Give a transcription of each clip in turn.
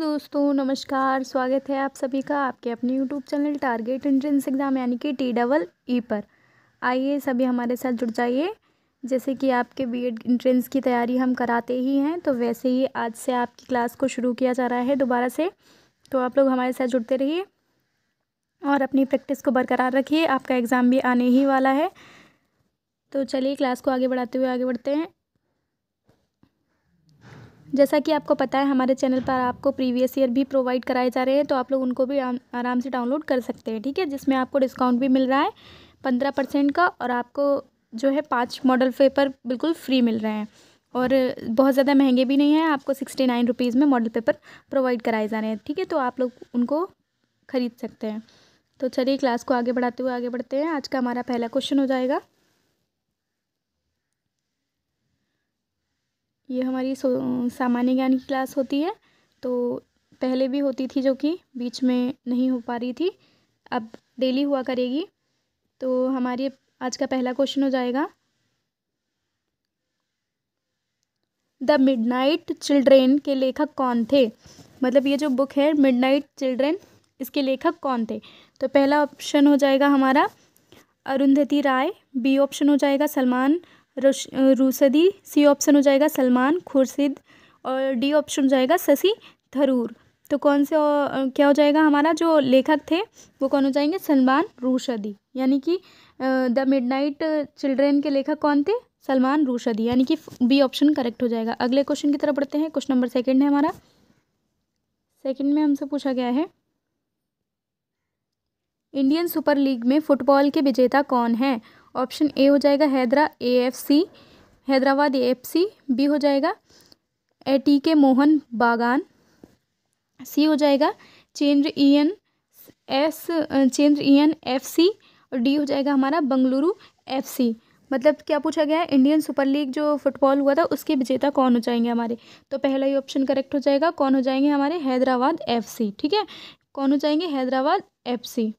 दोस्तों नमस्कार स्वागत है आप सभी का आपके अपने YouTube channel target entrance exam यानी कि टी डबल ई पर आइए सभी हमारे साथ जुड़ जाइए जैसे कि आपके बीएड एंट्रेंस की तैयारी हम कराते ही हैं तो वैसे ही आज से आपकी क्लास को शुरू किया जा रहा है दोबारा से तो आप लोग हमारे साथ जुड़ते रहिए और अपनी प्रैक्टिस को बरकरार रखिए आपका एग्ज़ाम भी आने ही वाला है तो चलिए क्लास को आगे बढ़ाते हुए आगे बढ़ते हैं जैसा कि आपको पता है हमारे चैनल पर आपको प्रीवियस ईयर भी प्रोवाइड कराए जा रहे हैं तो आप लोग उनको भी आराम से डाउनलोड कर सकते हैं ठीक है जिसमें आपको डिस्काउंट भी मिल रहा है पंद्रह परसेंट का और आपको जो है पाँच मॉडल पेपर बिल्कुल फ्री मिल रहे हैं और बहुत ज़्यादा महंगे भी नहीं हैं आपको सिक्सटी नाइन रुपीज़ में मॉडल पेपर प्रोवाइड कराए जा रहे हैं ठीक है तो आप लोग उनको ख़रीद सकते हैं तो चलिए क्लास को आगे बढ़ाते हुए आगे बढ़ते हैं आज का हमारा पहला क्वेश्चन हो जाएगा ये हमारी सामान्य ज्ञान की क्लास होती है तो पहले भी होती थी जो कि बीच में नहीं हो पा रही थी अब डेली हुआ करेगी तो हमारे आज का पहला क्वेश्चन हो जाएगा द मिडनाइट चिल्ड्रेन के लेखक कौन थे मतलब ये जो बुक है मिडनाइट चिल्ड्रेन इसके लेखक कौन थे तो पहला ऑप्शन हो जाएगा हमारा अरुंधति राय बी ऑप्शन हो जाएगा सलमान रुसदी सी ऑप्शन हो जाएगा सलमान खुर्शीद और डी ऑप्शन हो जाएगा शशि थरूर तो कौन से क्या हो जाएगा हमारा जो लेखक थे वो कौन हो जाएंगे सलमान रुशदी यानी कि द मिडनाइट चिल्ड्रेन के लेखक कौन थे सलमान रुशदी यानी कि बी ऑप्शन करेक्ट हो जाएगा अगले क्वेश्चन की तरफ बढ़ते हैं क्वेश्चन नंबर सेकंड है हमारा सेकंड में हमसे पूछा गया है इंडियन सुपर लीग में फुटबॉल के विजेता कौन है ऑप्शन ए हो जाएगा हैदरा A F C Hyderabad A F C B हो जाएगा ए टी के मोहन बागान सी हो जाएगा चेंद्र ई एन एस चेंद्र ई एन एफ सी और डी हो जाएगा हमारा बंगलुरु एफ सी मतलब क्या पूछा गया है इंडियन सुपर लीग जो फुटबॉल हुआ था उसके विजेता कौन हो जाएंगे हमारे तो पहला ही ऑप्शन करेक्ट हो जाएगा कौन हो जाएंगे हमारे हैदराबाद एफ सी ठीक है कौन हो जाएंगे हैदराबाद एफ सी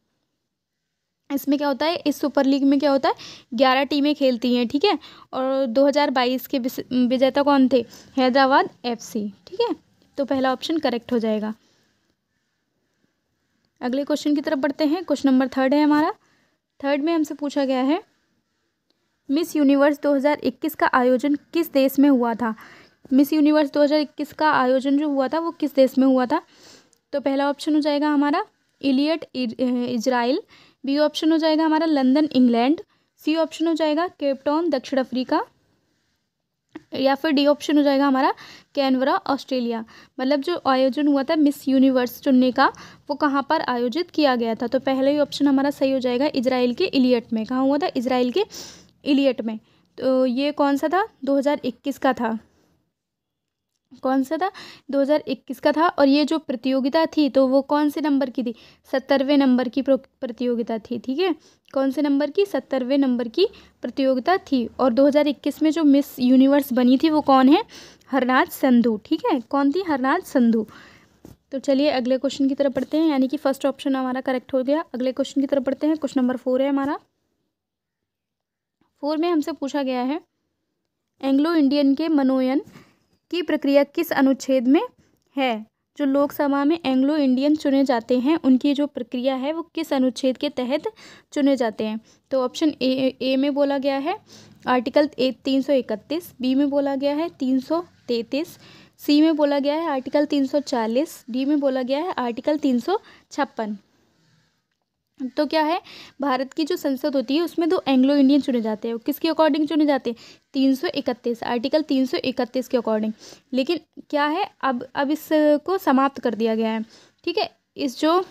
इसमें क्या होता है इस सुपर लीग में क्या होता है ग्यारह टीमें खेलती हैं ठीक है थीके? और 2022 के विजेता कौन थे हैदराबाद एफसी ठीक है तो पहला ऑप्शन करेक्ट हो जाएगा अगले क्वेश्चन की तरफ बढ़ते हैं क्वेश्चन नंबर थर्ड है हमारा थर्ड में हमसे पूछा गया है मिस यूनिवर्स 2021 का आयोजन किस देश में हुआ था मिस यूनिवर्स दो का आयोजन जो हुआ था वो किस देश में हुआ था तो पहला ऑप्शन हो जाएगा हमारा इलियट इजराइल इर, बी ऑप्शन हो जाएगा हमारा लंदन इंग्लैंड सी ऑप्शन हो जाएगा केपटाउन दक्षिण अफ्रीका या फिर डी ऑप्शन हो जाएगा हमारा कैनवरा ऑस्ट्रेलिया मतलब जो आयोजन हुआ था मिस यूनिवर्स चुनने का वो कहाँ पर आयोजित किया गया था तो पहला ही ऑप्शन हमारा सही हो जाएगा इसराइल के इलियट में कहाँ हुआ था इसराइल के इलियट में तो ये कौन सा था 2021 का था कौन सा था 2021 का था और ये जो प्रतियोगिता थी तो वो कौन से नंबर की थी सत्तरवें नंबर की प्रतियोगिता थी ठीक है कौन से नंबर की सत्तरवें नंबर की प्रतियोगिता थी और 2021 में जो मिस यूनिवर्स बनी थी वो कौन है हरनाथ संधू ठीक है कौन थी हरनाथ संधू तो चलिए अगले क्वेश्चन की तरफ पढ़ते हैं यानी कि फर्स्ट ऑप्शन हमारा करेक्ट हो गया अगले क्वेश्चन की तरफ पढ़ते हैं क्वेश्चन नंबर फोर है हमारा फोर में हमसे पूछा गया है एंग्लो इंडियन के मनोयन की प्रक्रिया किस अनुच्छेद में है जो लोकसभा में एंग्लो इंडियन चुने जाते हैं उनकी जो प्रक्रिया है वो किस अनुच्छेद के तहत चुने जाते हैं तो ऑप्शन ए ए में बोला गया है आर्टिकल ए तीन सौ इकतीस बी में बोला गया है तीन सौ तैंतीस सी में बोला गया है आर्टिकल तीन सौ चालीस डी में बोला गया है आर्टिकल तीन सौ छप्पन तो क्या है भारत की जो संसद होती है उसमें दो एंग्लो इंडियन चुने जाते हैं किसके अकॉर्डिंग चुने जाते हैं तीन सौ इकतीस आर्टिकल तीन सौ इकतीस के अकॉर्डिंग लेकिन क्या है अब अब इसको समाप्त कर दिया गया है ठीक है इस जो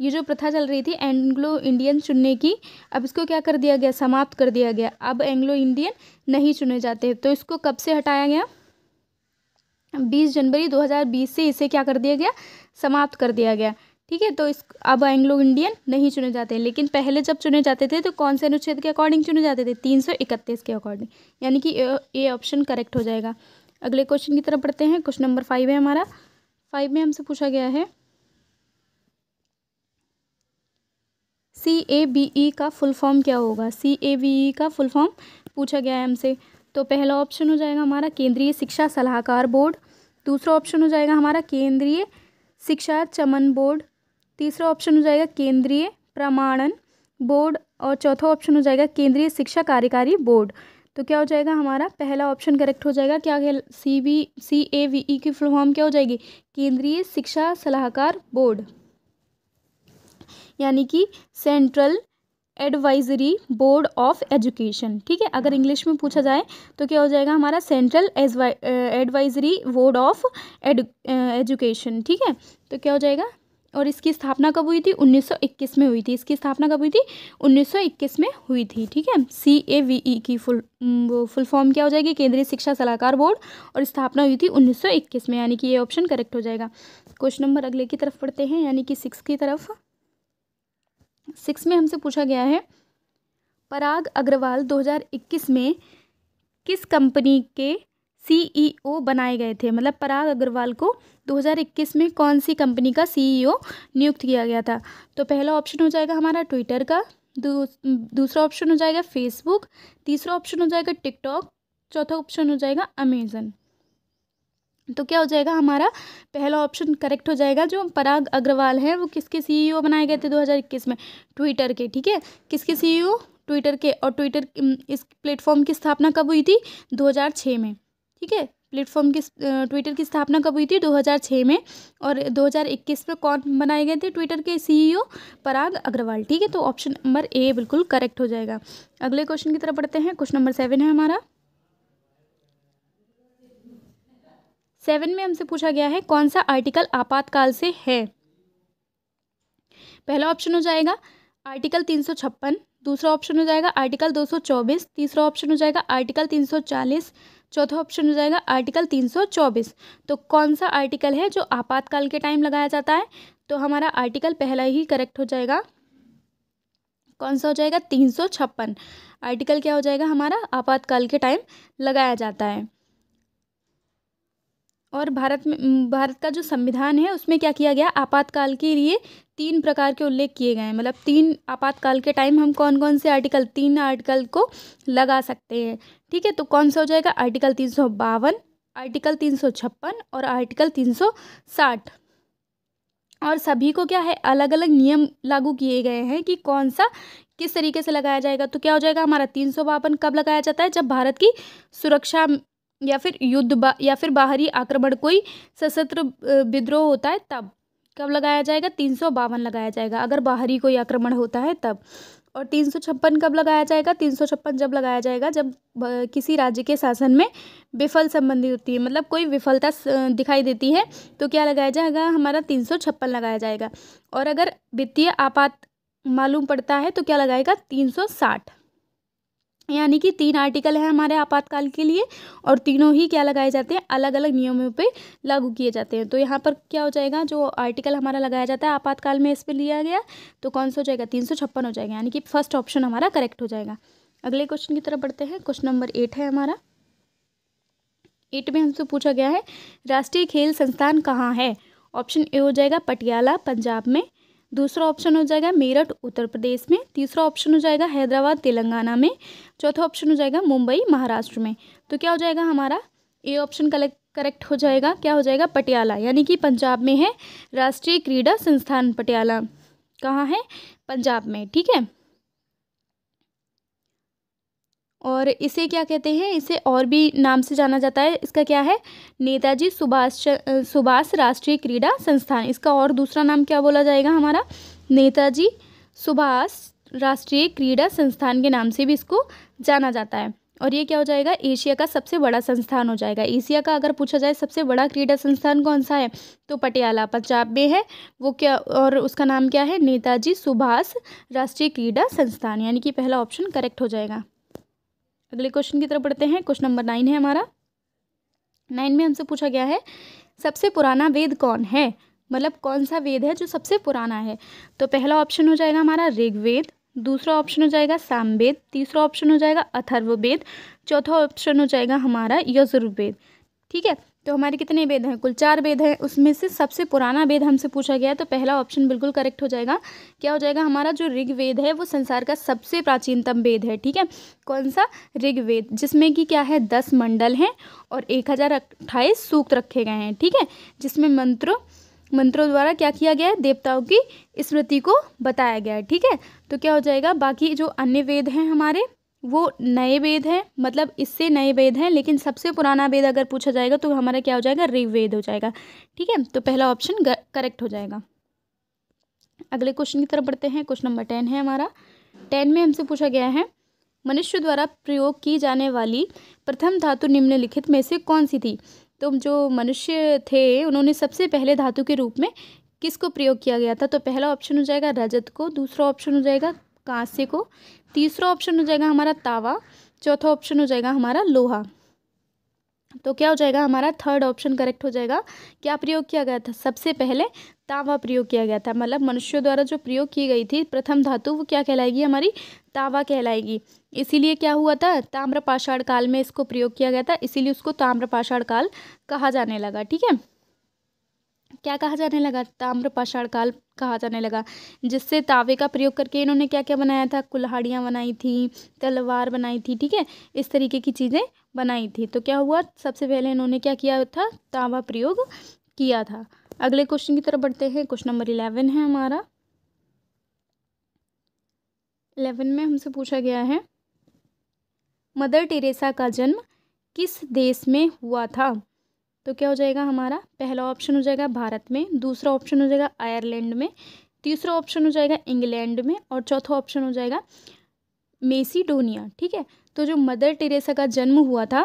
ये जो प्रथा चल रही थी एंग्लो इंडियन चुनने की अब इसको क्या कर दिया गया समाप्त कर दिया गया अब एंग्लो इंडियन नहीं चुने जाते तो इसको कब से हटाया गया बीस जनवरी बीस से इसे क्या कर दिया गया समाप्त कर दिया गया ठीक है तो इस अब एंग्लो इंडियन नहीं चुने जाते हैं लेकिन पहले जब चुने जाते थे तो कौन से अनुच्छेद के अकॉर्डिंग चुने जाते थे तीन सौ इकतीस के अकॉर्डिंग यानी कि ये ऑप्शन करेक्ट हो जाएगा अगले क्वेश्चन की तरफ बढ़ते हैं क्वेश्चन नंबर फाइव है हमारा फाइव में हमसे पूछा गया है सी ए बी ई का फुल फॉर्म क्या होगा सी ए बी ई का फुल फॉर्म पूछा गया है हमसे तो पहला ऑप्शन हो जाएगा हमारा केंद्रीय शिक्षा सलाहकार बोर्ड दूसरा ऑप्शन हो जाएगा हमारा केंद्रीय शिक्षा चमन बोर्ड तीसरा ऑप्शन हो जाएगा केंद्रीय प्रमाणन बोर्ड और चौथा ऑप्शन हो जाएगा केंद्रीय शिक्षा कार्यकारी बोर्ड तो क्या हो जाएगा हमारा पहला ऑप्शन करेक्ट हो जाएगा क्या सी we C A V E की फुल फॉर्म क्या हो जाएगी केंद्रीय शिक्षा सलाहकार बोर्ड यानी कि Central Advisory Board of Education ठीक है अगर इंग्लिश में पूछा जाए तो क्या हो जाएगा हमारा Central Advisory Board of Education ठीक है तो क्या हो जाएगा और इसकी स्थापना कब हुई थी 1921 में हुई थी इसकी स्थापना कब हुई थी 1921 में हुई थी ठीक है सी ए वी ई की फुल वो फुल फॉर्म क्या हो जाएगी केंद्रीय शिक्षा सलाहकार बोर्ड और स्थापना हुई थी 1921 में यानी कि ये ऑप्शन करेक्ट हो जाएगा क्वेश्चन नंबर अगले की तरफ पढ़ते हैं यानी कि सिक्स की तरफ सिक्स में हमसे पूछा गया है पराग अग्रवाल दो में किस कंपनी के सीईओ e बनाए गए थे मतलब पराग अग्रवाल को 2021 में कौन सी कंपनी का सीईओ e नियुक्त किया गया था तो पहला ऑप्शन हो जाएगा हमारा ट्विटर का दू, दूसरा ऑप्शन हो जाएगा फेसबुक तीसरा ऑप्शन हो जाएगा टिकटॉक चौथा ऑप्शन हो जाएगा अमेजन तो क्या हो जाएगा हमारा पहला ऑप्शन करेक्ट हो जाएगा जो पराग अग्रवाल हैं वो किसके सीईओ e बनाए गए थे 2021 में ट्विटर के ठीक है किसके सीईओ ट्विटर के और ट्विटर इस प्लेटफॉर्म की स्थापना कब हुई थी 2006 में ठीक है प्लेटफॉर्म की ट्विटर की स्थापना कब हुई थी 2006 में और 2021 में कौन बनाए गए थे ट्विटर के सीईओ e पराग अग्रवाल ठीक है तो ऑप्शन नंबर ए बिल्कुल करेक्ट हो जाएगा अगले क्वेश्चन की तरफ बढ़ते हैं क्वेश्चन नंबर सेवन है हमारा सेवन में हमसे पूछा गया है कौन सा आर्टिकल आपातकाल से है पहला ऑप्शन हो जाएगा आर्टिकल तीन सौ छप्पन दूसरा ऑप्शन हो जाएगा आर्टिकल दो सौ चौबीस तीसरा ऑप्शन हो जाएगा आर्टिकल तीन सौ चालीस चौथा ऑप्शन हो जाएगा आर्टिकल 324 तो कौन सा आर्टिकल है जो आपातकाल के टाइम लगाया जाता है तो हमारा आर्टिकल पहला ही करेक्ट हो जाएगा कौन सा हो जाएगा तीन सौ छप्पन आर्टिकल क्या हो जाएगा हमारा आपातकाल के टाइम लगाया जाता है और भारत में भारत का जो संविधान है उसमें क्या किया गया आपातकाल के लिए तीन प्रकार के उल्लेख किए गए हैं मतलब तीन आपातकाल के टाइम हम कौन कौन से आर्टिकल तीन आर्टिकल को लगा सकते हैं ठीक है तो कौन सा हो जाएगा आर्टिकल तीन सौ बावन आर्टिकल तीन सौ छप्पन और आर्टिकल तीन सौ साठ और सभी को क्या है अलग अलग नियम लागू किए गए हैं कि कौन सा किस तरीके से लगाया जाएगा तो क्या हो जाएगा हमारा तीन सौ बावन कब लगाया जाता है जब भारत की सुरक्षा या फिर युद्ध या फिर बाहरी आक्रमण कोई सशस्त्र विद्रोह होता है तब कब लगाया जाएगा तीन सौ बावन लगाया जाएगा अगर बाहरी कोई आक्रमण होता है तब और तीन सौ छप्पन कब लगाया जाएगा तीन सौ छप्पन जब लगाया जाएगा जब किसी राज्य के शासन में विफल संबंधित होती है मतलब कोई विफलता दिखाई देती है तो क्या लगाया जाएगा हमारा तीन सौ छप्पन लगाया जाएगा और अगर वित्तीय आपात मालूम पड़ता है तो क्या लगाएगा तीन सौ साठ यानी कि तीन आर्टिकल हैं हमारे आपातकाल के लिए और तीनों ही क्या लगाए जाते हैं अलग अलग नियमों पे लागू किए जाते हैं तो यहाँ पर क्या हो जाएगा जो आर्टिकल हमारा लगाया जाता है आपातकाल में इस पर लिया गया तो कौन सा हो जाएगा तीन सौ छप्पन हो जाएगा यानी कि फर्स्ट ऑप्शन हमारा करेक्ट हो जाएगा अगले क्वेश्चन की तरफ बढ़ते हैं क्वेश्चन नंबर एट है हमारा एट में हमसे पूछा गया है राष्ट्रीय खेल संस्थान कहाँ है ऑप्शन ए हो जाएगा पटियाला पंजाब में दूसरा ऑप्शन हो जाएगा मेरठ उत्तर प्रदेश में तीसरा ऑप्शन हो जाएगा हैदराबाद तेलंगाना में चौथा ऑप्शन हो जाएगा मुंबई महाराष्ट्र में तो क्या हो जाएगा हमारा ए ऑप्शन कलेक्ट करेक्ट हो जाएगा क्या हो जाएगा पटियाला यानी कि पंजाब में है राष्ट्रीय क्रीड़ा संस्थान पटियाला कहाँ है पंजाब में ठीक है और इसे क्या कहते हैं इसे और भी नाम से जाना जाता है इसका क्या है नेताजी सुभाष सुभाष राष्ट्रीय क्रीड़ा संस्थान इसका और दूसरा नाम क्या बोला जाएगा हमारा नेताजी सुभाष राष्ट्रीय क्रीड़ा संस्थान के नाम से भी इसको जाना जाता है और ये क्या हो जाएगा एशिया का सबसे बड़ा संस्थान हो जाएगा एशिया का अगर पूछा जाए सबसे बड़ा क्रीडा संस्थान कौन सा है तो पटियाला पंजाब में है वो क्या और उसका नाम क्या है नेताजी सुभाष राष्ट्रीय क्रीडा संस्थान यानी कि पहला ऑप्शन करेक्ट हो जाएगा तो अगले क्वेश्चन की तरफ बढ़ते हैं क्वेश्चन नंबर नाइन है हमारा नाइन में हमसे पूछा गया है सबसे पुराना वेद कौन है मतलब कौन सा वेद है जो सबसे पुराना है तो पहला ऑप्शन हो जाएगा हमारा ऋग्वेद दूसरा ऑप्शन हो जाएगा सामवेद तीसरा ऑप्शन हो जाएगा अथर्ववेद चौथा ऑप्शन हो जाएगा हमारा यजुर्वेद ठीक है तो हमारे कितने वेद हैं कुल चार वेद हैं उसमें से सबसे पुराना वेद हमसे पूछा गया है तो पहला ऑप्शन बिल्कुल करेक्ट हो जाएगा क्या हो जाएगा हमारा जो ऋग्वेद है वो संसार का सबसे प्राचीनतम वेद है ठीक है कौन सा ऋग्वेद जिसमें कि क्या है दस मंडल हैं और एक हज़ार अट्ठाईस सूक्त रखे गए हैं ठीक है जिसमें मंत्रों मंत्रों द्वारा क्या किया गया है देवताओं की स्मृति को बताया गया है ठीक है तो क्या हो जाएगा बाकी जो अन्य वेद हैं हमारे वो नए वेद हैं मतलब इससे नए वेद हैं लेकिन सबसे पुराना वेद अगर पूछा जाएगा तो हमारा क्या हो जाएगा ऋग्वेद हो जाएगा ठीक है तो पहला ऑप्शन करेक्ट हो जाएगा अगले क्वेश्चन की तरफ बढ़ते हैं क्वेश्चन नंबर टेन है हमारा टेन में हमसे पूछा गया है मनुष्य द्वारा प्रयोग की जाने वाली प्रथम धातु निम्नलिखित में से कौन सी थी तो जो मनुष्य थे उन्होंने सबसे पहले धातु के रूप में किसको प्रयोग किया गया था तो पहला ऑप्शन हो जाएगा रजत को दूसरा ऑप्शन हो जाएगा कांसे को तीसरा ऑप्शन हो जाएगा हमारा तावा चौथा ऑप्शन हो जाएगा हमारा लोहा तो क्या हो जाएगा हमारा थर्ड ऑप्शन करेक्ट हो जाएगा क्या प्रयोग किया गया था सबसे पहले तावा प्रयोग किया गया था मतलब मनुष्यों द्वारा जो प्रयोग की गई थी प्रथम धातु वो क्या कहलाएगी हमारी तावा कहलाएगी इसीलिए क्या हुआ था ताम्र पाषाण काल में इसको प्रयोग किया गया था इसीलिए उसको ताम्र पाषाण काल कहा जाने लगा ठीक है क्या कहा जाने लगा ताम्रपाषाण काल कहा जाने लगा जिससे तावे का प्रयोग करके इन्होंने क्या क्या बनाया था कुल्हाड़ियाँ बनाई थी तलवार बनाई थी ठीक है इस तरीके की चीज़ें बनाई थी तो क्या हुआ सबसे पहले इन्होंने क्या किया था तावा प्रयोग किया था अगले क्वेश्चन की तरफ बढ़ते हैं क्वेश्चन नंबर इलेवन है हमारा इलेवन में हमसे पूछा गया है मदर टेरेसा का जन्म किस देश में हुआ था तो क्या हो जाएगा हमारा पहला ऑप्शन हो जाएगा भारत में दूसरा ऑप्शन हो जाएगा आयरलैंड में तीसरा ऑप्शन हो जाएगा इंग्लैंड में और चौथा ऑप्शन हो जाएगा मेसीडोनिया ठीक है तो जो मदर टेरेसा का जन्म हुआ था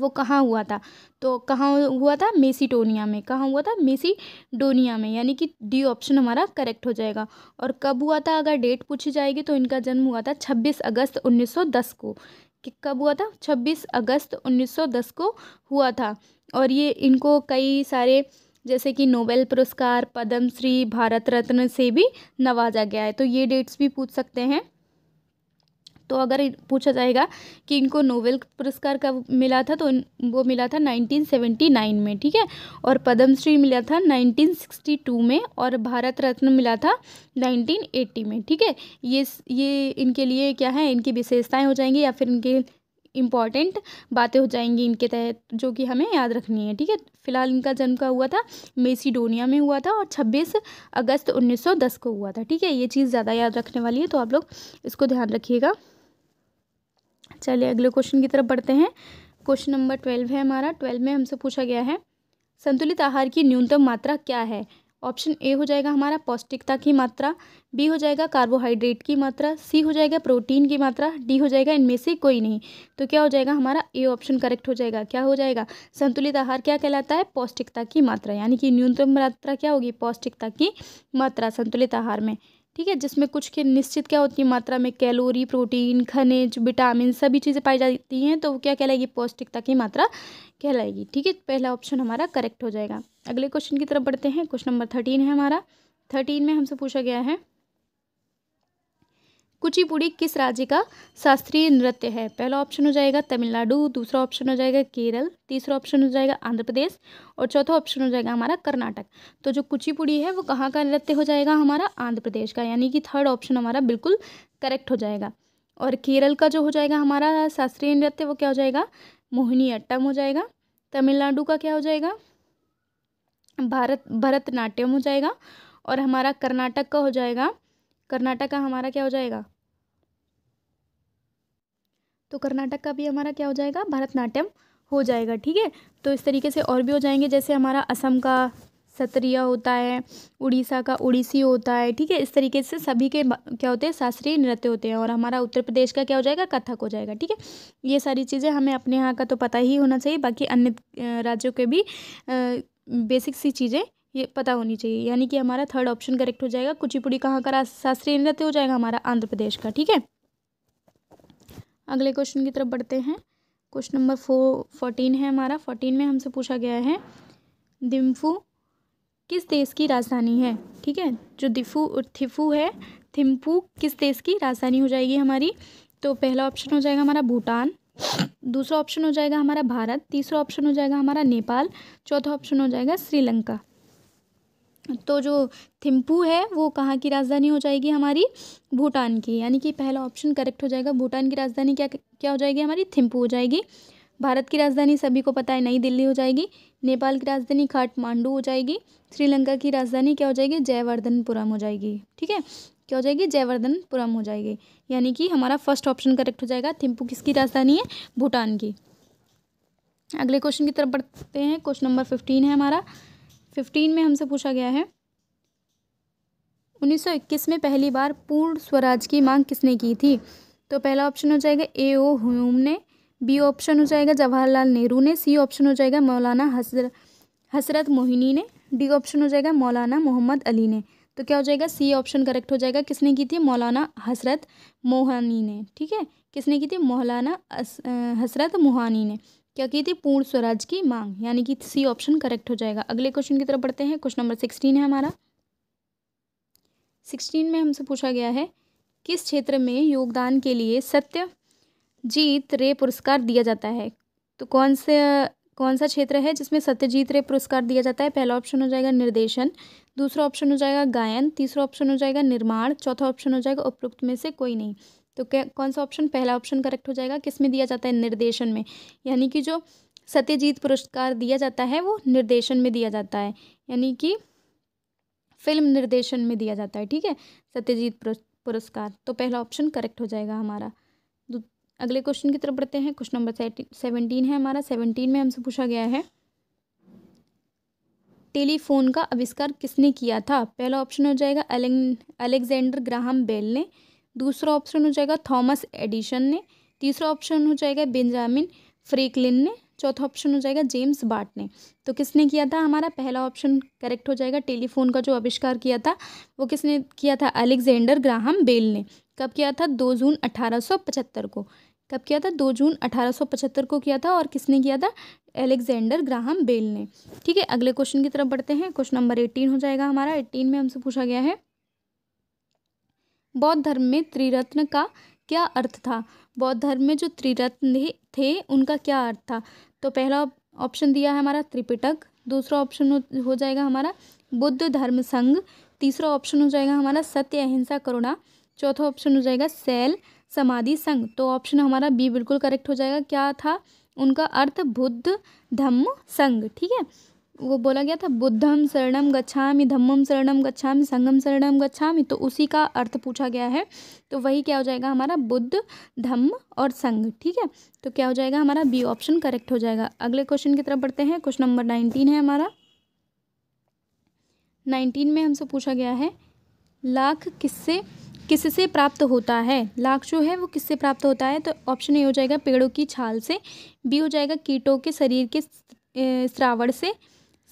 वो कहाँ हुआ था तो कहाँ हुआ था मेसीटोनिया में कहाँ हुआ था मेसीडोनिया में यानी कि डी ऑप्शन हमारा करेक्ट हो जाएगा और कब हुआ था अगर डेट पूछी जाएगी तो इनका जन्म हुआ था 26 अगस्त 1910 को कि कब हुआ था 26 अगस्त 1910 को हुआ था और ये इनको कई सारे जैसे कि नोबेल पुरस्कार पद्मश्री भारत रत्न से भी नवाजा गया है तो ये डेट्स भी पूछ सकते हैं तो अगर पूछा जाएगा कि इनको नोबेल पुरस्कार कब मिला था तो वो मिला था 1979 में ठीक है और पद्मश्री मिला था 1962 में और भारत रत्न मिला था 1980 में ठीक है ये ये इनके लिए क्या है इनकी विशेषताएँ हो जाएंगी या फिर इनके इम्पॉर्टेंट बातें हो जाएंगी इनके तहत जो कि हमें याद रखनी है ठीक है फिलहाल इनका जन्म का हुआ था मेसीडोनिया में हुआ था और 26 अगस्त 1910 को हुआ था ठीक है ये चीज़ ज़्यादा याद रखने वाली है तो आप लोग इसको ध्यान रखिएगा चलिए अगले क्वेश्चन की तरफ बढ़ते हैं क्वेश्चन नंबर ट्वेल्व है हमारा ट्वेल्व में हमसे पूछा गया है संतुलित आहार की न्यूनतम मात्रा क्या है ऑप्शन ए हो जाएगा हमारा पौष्टिकता की मात्रा बी हो जाएगा कार्बोहाइड्रेट की मात्रा सी हो जाएगा प्रोटीन की मात्रा डी हो जाएगा इनमें से कोई नहीं तो क्या हो जाएगा हमारा ए ऑप्शन करेक्ट हो जाएगा क्या हो जाएगा संतुलित आहार क्या कहलाता है पौष्टिकता की मात्रा यानी कि न्यूनतम मात्रा क्या होगी पौष्टिकता की मात्रा संतुलित आहार में ठीक है जिसमें कुछ के निश्चित क्या होती है मात्रा में कैलोरी प्रोटीन खनिज विटामिन सभी चीज़ें पाई जाती हैं तो वो क्या कहलाएगी पौष्टिकता की मात्रा कहलाएगी ठीक है पहला ऑप्शन हमारा करेक्ट हो जाएगा अगले क्वेश्चन की तरफ बढ़ते हैं क्वेश्चन नंबर थर्टीन है हमारा थर्टीन में हमसे पूछा गया है कुचिपुड़ी किस राज्य का शास्त्रीय नृत्य है पहला ऑप्शन हो जाएगा तमिलनाडु दूसरा ऑप्शन हो जाएगा केरल तीसरा ऑप्शन हो जाएगा आंध्र प्रदेश और चौथा ऑप्शन हो जाएगा हमारा कर्नाटक तो जो कुचिपुड़ी है वो कहाँ का नृत्य हो जाएगा हमारा आंध्र प्रदेश का यानी कि थर्ड ऑप्शन हमारा बिल्कुल करेक्ट हो जाएगा और केरल का जो हो जाएगा हमारा शास्त्रीय नृत्य वो क्या हो जाएगा मोहिनी हो जाएगा तमिलनाडु का क्या हो जाएगा भारत भरतनाट्यम हो जाएगा और हमारा कर्नाटक का हो जाएगा कर्नाटक का हमारा क्या हो जाएगा तो कर्नाटक का भी हमारा क्या हो जाएगा भरतनाट्यम हो जाएगा ठीक है तो इस तरीके से और भी हो जाएंगे जैसे हमारा असम का सत्रिया होता है उड़ीसा का उड़ीसी होता है ठीक है इस तरीके से सभी के क्या होते हैं शास्त्रीय नृत्य होते हैं और हमारा उत्तर प्रदेश का क्या हो जाएगा कथक हो जाएगा ठीक है ये सारी चीज़ें हमें अपने यहाँ का तो पता ही होना चाहिए बाकी अन्य राज्यों के भी बेसिक सी चीज़ें ये पता होनी चाहिए यानी कि हमारा थर्ड ऑप्शन करेक्ट हो जाएगा कुचिपुड़ी कहाँ का शास्त्रीय नृत्य हो जाएगा हमारा आंध्र प्रदेश का ठीक है अगले क्वेश्चन की तरफ बढ़ते हैं क्वेश्चन नंबर फो फोर्टीन है हमारा फोर्टीन में हमसे पूछा गया है दिम्फू किस देश की राजधानी है ठीक है जो दिफू थिफू है थिम्फू किस देश की राजधानी हो जाएगी हमारी तो पहला ऑप्शन हो जाएगा हमारा भूटान दूसरा ऑप्शन हो जाएगा हमारा भारत तीसरा ऑप्शन हो जाएगा हमारा नेपाल चौथा ऑप्शन हो जाएगा श्रीलंका तो जो थिम्पू है वो कहाँ की राजधानी हो जाएगी हमारी भूटान की यानी कि पहला ऑप्शन करेक्ट हो जाएगा भूटान की राजधानी क्या क्या हो जाएगी हमारी थिम्पू हो जाएगी भारत की राजधानी सभी को पता है नई दिल्ली हो जाएगी नेपाल की राजधानी काठमांडू हो जाएगी श्रीलंका की राजधानी क्या हो जाएगी जयवर्धनपुरम हो जाएगी ठीक है क्या हो जाएगी जयवर्धनपुरम हो जाएगी यानी कि हमारा फर्स्ट ऑप्शन करेक्ट हो जाएगा थिम्पू किसकी राजधानी है भूटान की अगले क्वेश्चन की तरफ बढ़ते हैं क्वेश्चन नंबर फिफ्टीन है हमारा फिफ्टीन में हमसे पूछा गया है इक्कीस में पहली बार पूर्ण स्वराज की मांग किसने की थी तो पहला ऑप्शन हो जाएगा ए ओ ह्यूम ने बी ऑप्शन हो जाएगा जवाहरलाल नेहरू ने सी ऑप्शन हो जाएगा मौलाना हसर हसरत मोहिनी ने डी ऑप्शन हो जाएगा मौलाना मोहम्मद अली ने तो क्या हो जाएगा सी ऑप्शन करेक्ट हो जाएगा किसने की थी मौलाना हसरत मोहानी ने ठीक है किसने की थी मौलाना हसरत मोहानी ने क्या की थी पूर्ण स्वराज की मांग यानी कि सी ऑप्शन करेक्ट हो जाएगा अगले क्वेश्चन की तरफ बढ़ते हैं क्वेश्चन नंबर सिक्सटीन है हमारा सिक्सटीन में हमसे पूछा गया है किस क्षेत्र में योगदान के लिए सत्य जीत रे पुरस्कार दिया जाता है तो कौन से कौन सा क्षेत्र है जिसमें सत्यजीत रे पुरस्कार दिया जाता है पहला ऑप्शन हो जाएगा निर्देशन दूसरा ऑप्शन हो जाएगा गायन तीसरा ऑप्शन हो जाएगा निर्माण चौथा ऑप्शन हो जाएगा उपरुक्त में से कोई नहीं तो क्या कौन सा ऑप्शन पहला ऑप्शन करेक्ट हो जाएगा किस में दिया जाता है निर्देशन में यानी कि जो सत्यजीत पुरस्कार दिया जाता है वो निर्देशन में दिया जाता है यानी कि फिल्म निर्देशन में दिया जाता है ठीक है सत्यजीत पुरस्कार तो पहला ऑप्शन करेक्ट हो जाएगा हमारा अगले क्वेश्चन की तरफ बढ़ते हैं क्वेश्चन नंबर सेवनटीन है हमारा सेवनटीन में हमसे पूछा गया है टेलीफोन का आविष्कार किसने किया था पहला ऑप्शन हो जाएगा अलेक्जेंडर ग्राहम बेल ने दूसरा ऑप्शन हो जाएगा थॉमस एडिशन ने तीसरा ऑप्शन हो जाएगा बेंजामिन फ्रेकलिन ने चौथा ऑप्शन हो जाएगा जेम्स बाट ने तो किसने किया था हमारा पहला ऑप्शन करेक्ट हो जाएगा टेलीफोन का जो आविष्कार किया था वो किसने किया था अलेक्जेंडर ग्राहम बेल ने कब किया था दो जून अठारह को कब किया था दो जून अठारह को किया था और किसने किया था एलेक्जेंडर ग्राहम बेल ने ठीक है अगले क्वेश्चन की तरफ बढ़ते हैं क्वेश्चन नंबर एटीन हो जाएगा हमारा एटीन में हमसे पूछा गया है बौद्ध धर्म में त्रिरत्न का क्या अर्थ था बौद्ध धर्म में जो त्रिरत्न थे उनका क्या अर्थ था तो पहला ऑप्शन दिया है हमारा त्रिपिटक दूसरा ऑप्शन हो जाएगा हमारा बुद्ध धर्म संघ तीसरा ऑप्शन हो जाएगा हमारा सत्य अहिंसा करुणा चौथा ऑप्शन हो जाएगा सेल समाधि संघ तो ऑप्शन हमारा बी बिल्कुल करेक्ट हो जाएगा क्या था उनका अर्थ बुद्ध धम्म संघ ठीक है वो बोला गया था बुद्धम शरणम गच्छामी धम्मम शरणम गच्छामी संगम शरणम गच्छामी तो उसी का अर्थ पूछा गया है तो वही क्या हो जाएगा हमारा बुद्ध धम्म और संग ठीक है तो क्या हो जाएगा हमारा बी ऑप्शन करेक्ट हो जाएगा अगले क्वेश्चन की तरफ बढ़ते हैं क्वेश्चन नंबर नाइनटीन है हमारा नाइनटीन में हमसे पूछा गया है लाख किससे किससे प्राप्त होता है लाख जो है वो किससे प्राप्त होता है तो ऑप्शन ए हो जाएगा पेड़ों की छाल से बी हो जाएगा कीटों के शरीर के श्रावण से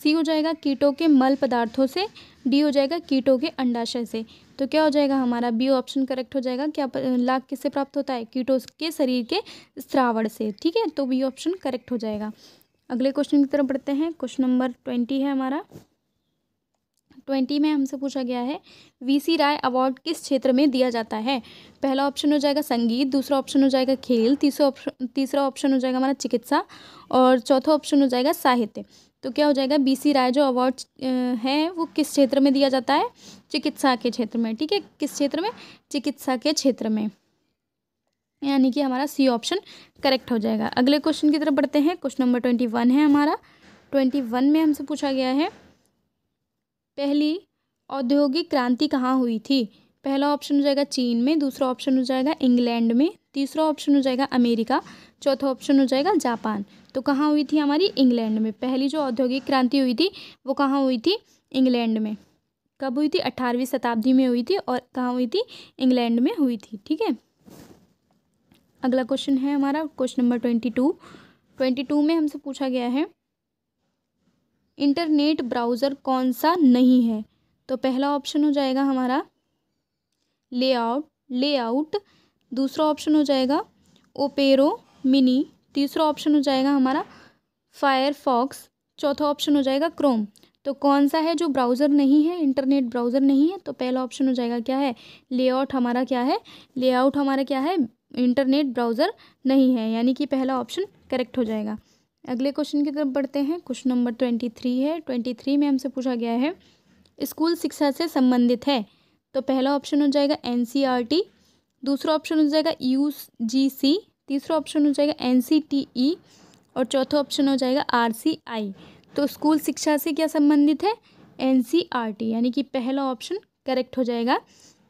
सी हो जाएगा कीटों के मल पदार्थों से डी हो जाएगा कीटों के अंडाशय से तो क्या हो जाएगा हमारा बी ऑप्शन करेक्ट हो जाएगा क्या लाख किससे प्राप्त होता है कीटों के शरीर के श्रावण से ठीक है तो बी ऑप्शन करेक्ट हो जाएगा अगले क्वेश्चन की तरफ बढ़ते हैं क्वेश्चन नंबर ट्वेंटी है हमारा ट्वेंटी में हमसे पूछा गया है वीसी राय अवार्ड किस क्षेत्र में दिया जाता है पहला ऑप्शन हो जाएगा संगीत दूसरा ऑप्शन हो जाएगा खेल तीसरा ऑप्शन तीसरा ऑप्शन हो जाएगा हमारा चिकित्सा और चौथा ऑप्शन हो जाएगा साहित्य तो क्या हो जाएगा बी सी राय जो अवार्ड है वो किस क्षेत्र में दिया जाता है चिकित्सा के क्षेत्र में ठीक है किस क्षेत्र में चिकित्सा के क्षेत्र में यानी कि हमारा सी ऑप्शन करेक्ट हो जाएगा अगले क्वेश्चन की तरफ बढ़ते हैं क्वेश्चन नंबर ट्वेंटी वन है हमारा ट्वेंटी वन में हमसे पूछा गया है पहली औद्योगिक क्रांति कहाँ हुई थी पहला ऑप्शन हो जाएगा चीन में दूसरा ऑप्शन हो जाएगा इंग्लैंड में तीसरा ऑप्शन हो जाएगा अमेरिका चौथा ऑप्शन हो जाएगा जापान तो कहाँ हुई थी हमारी इंग्लैंड में पहली जो औद्योगिक क्रांति हुई थी वो कहाँ हुई थी इंग्लैंड में कब हुई थी अट्ठारहवीं शताब्दी में हुई थी और कहाँ हुई थी इंग्लैंड में हुई थी ठीक है अगला क्वेश्चन है हमारा question number twenty two twenty two में हमसे पूछा गया है इंटरनेट ब्राउज़र कौन सा नहीं है तो पहला ऑप्शन हो जाएगा हमारा लेआउट लेआउट दूसरा ऑप्शन हो जाएगा ओपेरो मिनी तीसरा ऑप्शन हो जाएगा हमारा फायरफॉक्स चौथा ऑप्शन हो जाएगा क्रोम तो कौन सा है जो ब्राउज़र नहीं है इंटरनेट ब्राउज़र नहीं है तो पहला ऑप्शन हो जाएगा क्या है लेआउट हमारा क्या है लेआउट हमारा क्या है इंटरनेट ब्राउज़र नहीं है यानी कि पहला ऑप्शन करेक्ट हो जाएगा अगले क्वेश्चन की तरफ बढ़ते हैं क्वेश्चन नंबर ट्वेंटी थ्री है ट्वेंटी थ्री में हमसे पूछा गया है स्कूल शिक्षा से संबंधित है तो पहला ऑप्शन हो जाएगा एन e दूसरा ऑप्शन हो जाएगा यू जी सी तीसरा ऑप्शन हो जाएगा एन और चौथा ऑप्शन हो जाएगा आर तो स्कूल शिक्षा से क्या संबंधित है एन यानी कि पहला ऑप्शन करेक्ट हो जाएगा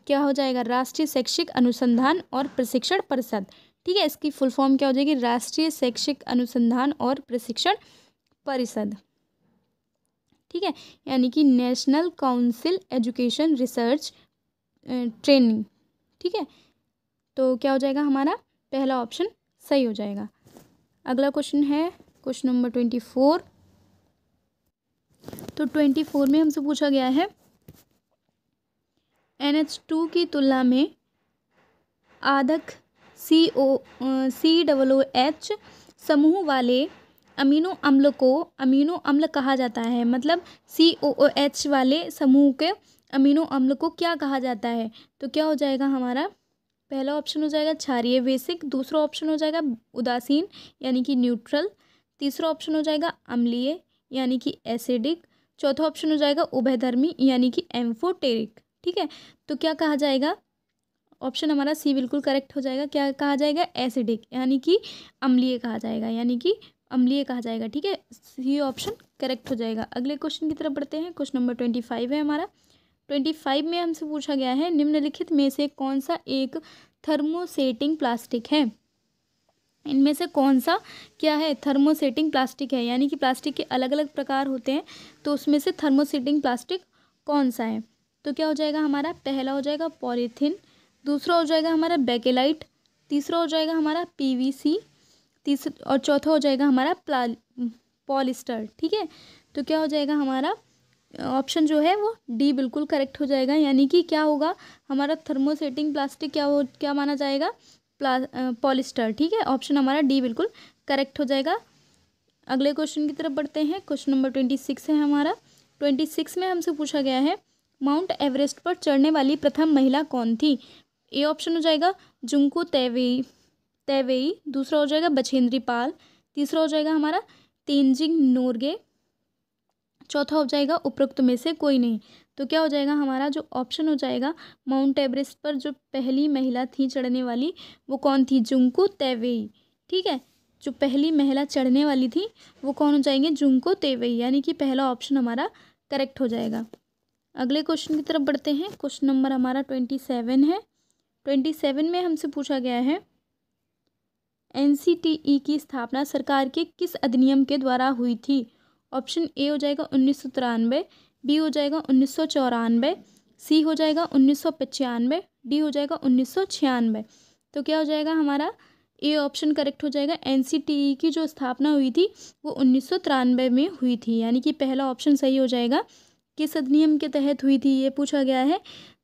क्या हो जाएगा राष्ट्रीय शैक्षिक अनुसंधान और प्रशिक्षण परिषद ठीक है इसकी फुल फॉर्म क्या हो जाएगी राष्ट्रीय शैक्षिक अनुसंधान और प्रशिक्षण परिषद ठीक है यानी कि National Council Education Research Training ठीक है तो क्या हो जाएगा हमारा पहला ऑप्शन सही हो जाएगा अगला क्वेश्चन है क्वेश्चन नंबर ट्वेंटी फोर तो ट्वेंटी फोर में हमसे पूछा गया है एन एच टू की तुलना में आधक सी ओ सी डबल ओ एच समूह वाले अमीनो अम्ल को अमीनो अम्ल कहा जाता है मतलब सी ओ ओ एच वाले समूह के अमीनो अम्ल को क्या कहा जाता है तो क्या हो जाएगा हमारा पहला ऑप्शन हो जाएगा क्षारिय बेसिक दूसरा ऑप्शन हो जाएगा उदासीन यानी कि न्यूट्रल तीसरा ऑप्शन हो जाएगा अम्लीय यानी कि एसिडिक चौथा ऑप्शन हो जाएगा उभयधर्मी यानी कि एम्फोटेरिक ठीक है तो क्या कहा जाएगा ऑप्शन हमारा सी बिल्कुल करेक्ट हो जाएगा क्या कहा जाएगा एसिडिक यानी कि अम्लीय कहा जाएगा यानी कि अम्लीय कहा जाएगा ठीक है सी ऑप्शन करेक्ट हो जाएगा अगले क्वेश्चन की तरफ बढ़ते हैं क्वेश्चन नंबर ट्वेंटी फाइव है हमारा ट्वेंटी फाइव में हमसे पूछा गया है निम्नलिखित में से कौन सा एक थर्मोसेटिंग प्लास्टिक है इनमें से कौन सा क्या है थर्मोसेटिंग प्लास्टिक है यानी कि प्लास्टिक के अलग अलग प्रकार होते हैं तो उसमें से थर्मोसेटिंग प्लास्टिक कौन सा है तो क्या हो जाएगा हमारा पहला हो जाएगा पॉलीथिन दूसरा हो जाएगा हमारा बेकेलाइट तीसरा हो जाएगा हमारा पीवीसी तीसरा और चौथा हो जाएगा हमारा पॉलिस्टर ठीक है तो क्या हो जाएगा हमारा ऑप्शन जो है वो डी बिल्कुल करेक्ट हो जाएगा यानी कि क्या होगा हमारा थर्मोसेटिंग प्लास्टिक क्या हो क्या माना जाएगा पॉलिस्टर ठीक है ऑप्शन हमारा डी बिल्कुल करेक्ट हो जाएगा अगले क्वेश्चन की तरफ बढ़ते हैं क्वेश्चन नंबर ट्वेंटी सिक्स है हमारा ट्वेंटी सिक्स में हमसे पूछा गया है माउंट एवरेस्ट पर चढ़ने वाली प्रथम महिला कौन थी ए ऑप्शन हो जाएगा जुंको तैवेई तैवेई दूसरा हो जाएगा बछेंद्री पाल तीसरा हो जाएगा हमारा तेंजिंग नोरगे चौथा हो जाएगा उपरोक्त में से कोई नहीं तो क्या हो जाएगा हमारा जो ऑप्शन हो जाएगा माउंट एवरेस्ट पर जो पहली महिला थी चढ़ने वाली वो कौन थी जुंको तेवेई ठीक है जो पहली महिला चढ़ने वाली थी वो कौन हो जाएंगे जुंको तेवेई यानी कि पहला ऑप्शन हमारा करेक्ट हो जाएगा अगले क्वेश्चन की तरफ बढ़ते हैं क्वेश्चन नंबर हमारा ट्वेंटी सेवन है ट्वेंटी सेवन में हमसे पूछा गया है एन e की स्थापना सरकार के किस अधिनियम के द्वारा हुई थी ऑप्शन ए हो जाएगा उन्नीस सौ तिरानवे बी हो जाएगा उन्नीस सौ चौरानवे सी हो जाएगा उन्नीस सौ पचानवे डी हो जाएगा उन्नीस सौ छियानवे तो क्या हो जाएगा हमारा ए ऑप्शन करेक्ट हो जाएगा एन की जो स्थापना हुई थी वो उन्नीस में हुई थी यानी कि पहला ऑप्शन सही हो जाएगा किस अधिनियम के तहत हुई थी ये पूछा गया है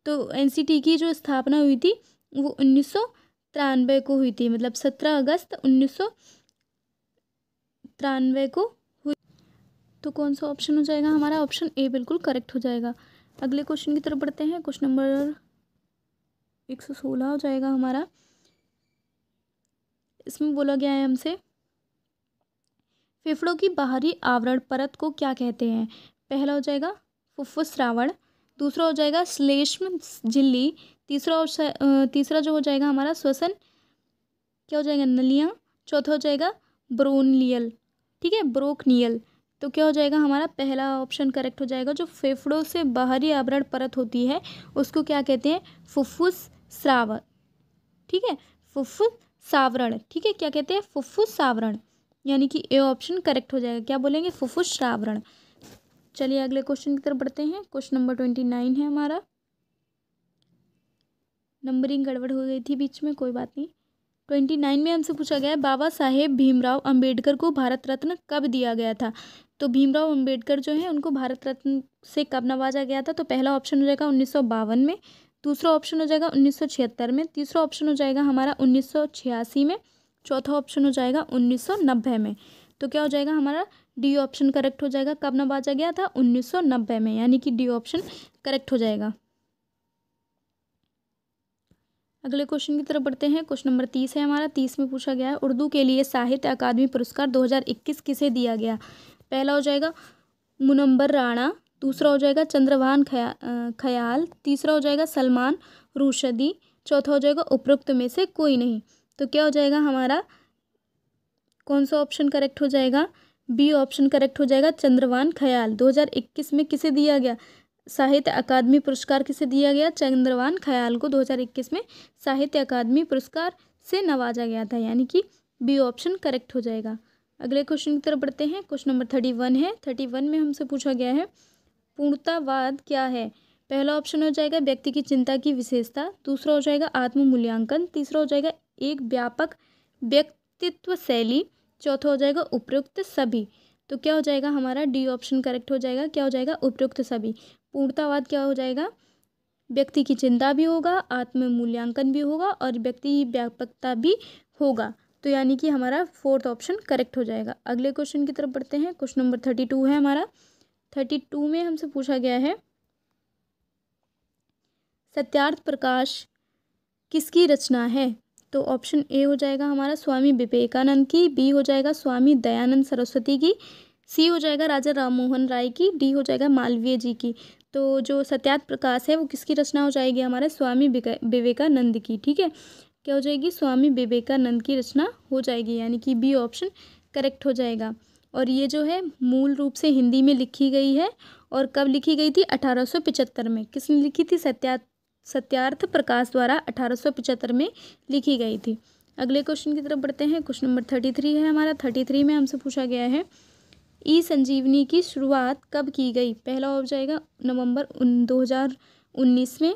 तो एन की जो स्थापना हुई थी वो उन्नीस को हुई थी मतलब सत्रह अगस्त उन्नीस को तो कौन सा ऑप्शन हो जाएगा हमारा ऑप्शन ए बिल्कुल करेक्ट हो जाएगा अगले क्वेश्चन की तरफ बढ़ते हैं क्वेश्चन नंबर एक सौ सोलह हो जाएगा हमारा इसमें बोला गया है हमसे फेफड़ों की बाहरी आवरण परत को क्या कहते हैं पहला हो जाएगा फुफ्फुस रावण दूसरा हो जाएगा श्लेष्म झिल्ली तीसरा तीसरा जो हो जाएगा हमारा श्वसन क्या हो जाएगा नलियाँ चौथा हो जाएगा ब्रोनलियल ठीक है ब्रोकनियल तो क्या हो जाएगा हमारा पहला ऑप्शन करेक्ट हो जाएगा जो फेफड़ों से बाहरी आवरण परत होती है उसको क्या कहते हैं फुफ्फुस श्राव ठीक है फुफ्फुस सावरण ठीक है क्या कहते हैं फुफ्फुस सावरण यानी कि ए ऑप्शन करेक्ट हो जाएगा क्या बोलेंगे फुफ्फुस श्रावरण चलिए अगले क्वेश्चन की तरफ बढ़ते हैं क्वेश्चन नंबर ट्वेंटी नाइन है हमारा नंबरिंग गड़बड़ हो गई थी बीच में कोई बात नहीं ट्वेंटी नाइन में हमसे पूछा गया है बाबा साहेब भीमराव अंबेडकर को भारत रत्न कब दिया गया था तो भीमराव अंबेडकर जो है उनको भारत रत्न से कब नवाजा गया था तो पहला ऑप्शन हो जाएगा उन्नीस में दूसरा ऑप्शन हो जाएगा उन्नीस में तीसरा ऑप्शन हो जाएगा हमारा उन्नीस में चौथा ऑप्शन हो जाएगा उन्नीस में तो क्या हो जाएगा हमारा डी ऑप्शन करेक्ट हो जाएगा कब नवाजा गया था नब्बे में यानी कि डी ऑप्शन करेक्ट हो जाएगा अगले क्वेश्चन की तरफ बढ़ते हैं क्वेश्चन नंबर तीस है हमारा तीस में पूछा गया है उर्दू के लिए साहित्य अकादमी पुरस्कार 2021 किसे दिया गया पहला हो जाएगा मुनम्बर राणा दूसरा हो जाएगा चंद्रवान खया ख्याल तीसरा हो जाएगा सलमान रूशदी चौथा हो जाएगा उपरोक्त में से कोई नहीं तो क्या हो जाएगा हमारा कौन सा ऑप्शन करेक्ट हो जाएगा बी ऑप्शन करेक्ट हो जाएगा चंद्रवान ख्याल दो में किसे दिया गया साहित्य अकादमी पुरस्कार किसे दिया गया चंद्रवान ख्याल को 2021 में साहित्य अकादमी पुरस्कार से नवाजा गया था यानी कि बी ऑप्शन करेक्ट हो जाएगा अगले क्वेश्चन की तरफ बढ़ते हैं क्वेश्चन नंबर थर्टी वन है थर्टी वन में हमसे पूछा गया है पूर्णतावाद क्या है पहला ऑप्शन हो जाएगा व्यक्ति की चिंता की विशेषता दूसरा हो जाएगा आत्म मूल्यांकन तीसरा हो जाएगा एक व्यापक व्यक्तित्व शैली चौथा हो जाएगा उपयुक्त सभी तो क्या हो जाएगा हमारा डी ऑप्शन करेक्ट हो जाएगा क्या हो जाएगा उपयुक्त सभी पूर्णतावाद क्या हो जाएगा व्यक्ति की चिंता भी होगा आत्म मूल्यांकन भी होगा और व्यक्ति की व्यापकता भी होगा तो यानी कि हमारा फोर्थ ऑप्शन करेक्ट हो जाएगा अगले क्वेश्चन की तरफ बढ़ते हैं क्वेश्चन नंबर थर्टी टू है हमारा थर्टी टू में हमसे पूछा गया है सत्यार्थ प्रकाश किसकी रचना है तो ऑप्शन ए हो जाएगा हमारा स्वामी विवेकानंद की बी हो जाएगा स्वामी दयानंद सरस्वती की सी हो जाएगा राजा राममोहन राय की डी हो जाएगा मालवीय जी की तो जो सत्यात प्रकाश है वो किसकी रचना हो जाएगी हमारे स्वामी विवेकानंद की ठीक है क्या हो जाएगी स्वामी विवेकानंद की रचना हो जाएगी यानी कि बी ऑप्शन करेक्ट हो जाएगा और ये जो है मूल रूप से हिंदी में लिखी गई है और कब लिखी गई थी अठारह में किसने लिखी थी सत्या सत्यार्थ प्रकाश द्वारा अठारह में लिखी गई थी अगले क्वेश्चन की तरफ बढ़ते हैं क्वेश्चन नंबर थर्टी थ्री है हमारा थर्टी थ्री में हमसे पूछा गया है ई संजीवनी की शुरुआत कब की गई पहला हो जाएगा नवंबर दो हज़ार उन्नीस में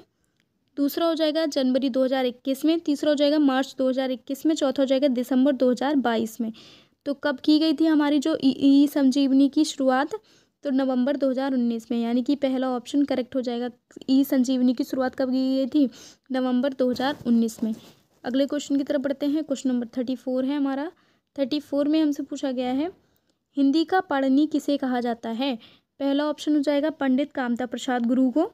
दूसरा हो जाएगा जनवरी दो हज़ार इक्कीस में तीसरा हो जाएगा मार्च दो हज़ार इक्कीस में चौथा हो जाएगा दिसंबर दो हज़ार बाईस में तो कब की गई थी हमारी जो ई संजीवनी की शुरुआत तो नवंबर 2019 में यानी कि पहला ऑप्शन करेक्ट हो जाएगा ई संजीवनी की शुरुआत कब की गई थी नवंबर 2019 में अगले क्वेश्चन की तरफ बढ़ते हैं क्वेश्चन नंबर थर्टी फोर है हमारा थर्टी फोर में हमसे पूछा गया है हिंदी का पढ़नी किसे कहा जाता है पहला ऑप्शन हो जाएगा पंडित कामता प्रसाद गुरु को